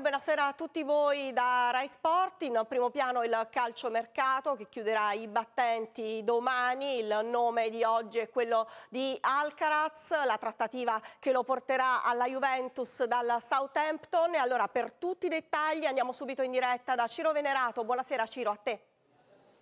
buonasera a tutti voi da Rai Sport. In primo piano il calciomercato che chiuderà i battenti domani. Il nome di oggi è quello di Alcaraz, la trattativa che lo porterà alla Juventus dal Southampton. E allora per tutti i dettagli andiamo subito in diretta da Ciro Venerato. Buonasera Ciro, a te.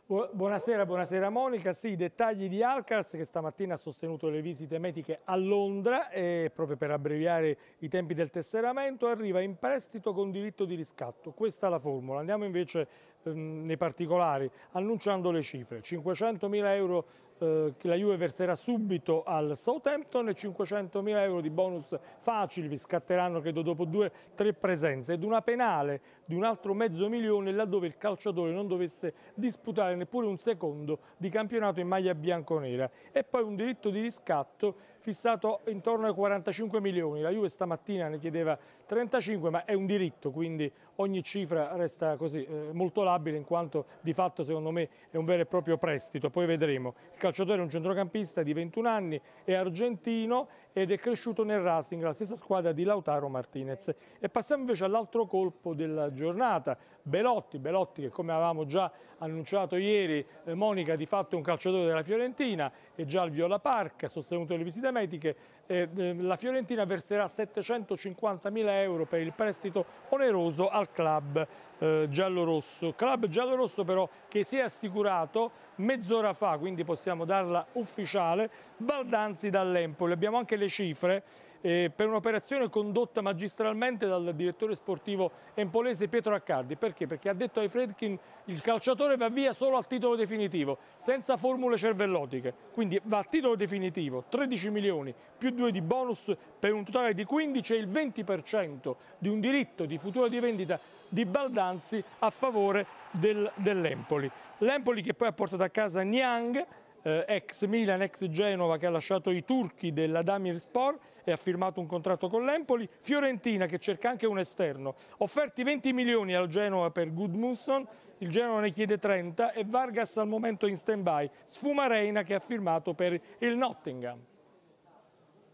Buonasera, buonasera Monica. Sì, i dettagli di Alcaraz che stamattina ha sostenuto le visite mediche a Londra e proprio per abbreviare i tempi del tesseramento arriva in prestito con diritto di riscatto. Questa è la formula. Andiamo invece ehm, nei particolari, annunciando le cifre. 500.000 euro eh, che la Juve verserà subito al Southampton e 500.000 euro di bonus facili vi scatteranno credo dopo due o tre presenze ed una penale di un altro mezzo milione laddove il calciatore non dovesse disputare neppure un secondo di campionato in maglia bianconera e poi un diritto di riscatto fissato intorno ai 45 milioni la Juve stamattina ne chiedeva 35 ma è un diritto quindi ogni cifra resta così eh, molto labile in quanto di fatto secondo me è un vero e proprio prestito poi vedremo il calciatore è un centrocampista di 21 anni, è argentino ed è cresciuto nel Racing, la stessa squadra di Lautaro Martinez. E passiamo invece all'altro colpo della giornata, Belotti, Belotti che come avevamo già annunciato ieri, eh, Monica di fatto è un calciatore della Fiorentina, è già al Viola Park, ha sostenuto le visite mediche, eh, la Fiorentina verserà 750.000 euro per il prestito oneroso al club eh, giallorosso. Club giallorosso però che si è assicurato mezz'ora fa, quindi possiamo dobbiamo darla ufficiale, Baldanzi dall'Empoli. Abbiamo anche le cifre eh, per un'operazione condotta magistralmente dal direttore sportivo empolese Pietro Accardi. Perché? Perché ha detto ai Fredkin il calciatore va via solo al titolo definitivo, senza formule cervellotiche. Quindi va a titolo definitivo, 13 milioni più 2 di bonus per un totale di 15 e il 20% di un diritto di futura di vendita di Baldanzi a favore del, dell'Empoli. L'Empoli che poi ha portato a casa Niang, eh, ex Milan, ex Genova che ha lasciato i turchi della Damir Sport e ha firmato un contratto con l'Empoli, Fiorentina che cerca anche un esterno, offerti 20 milioni al Genova per Goodmunson, il Genova ne chiede 30 e Vargas al momento in stand-by, Sfumareina che ha firmato per il Nottingham.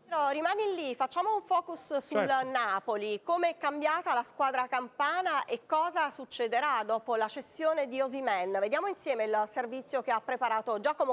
Però rimani lì, facciamo un focus sul certo. Napoli. Come è cambiata la squadra campana e cosa succederà dopo la cessione di Osimen? Vediamo insieme il servizio che ha preparato Giacomo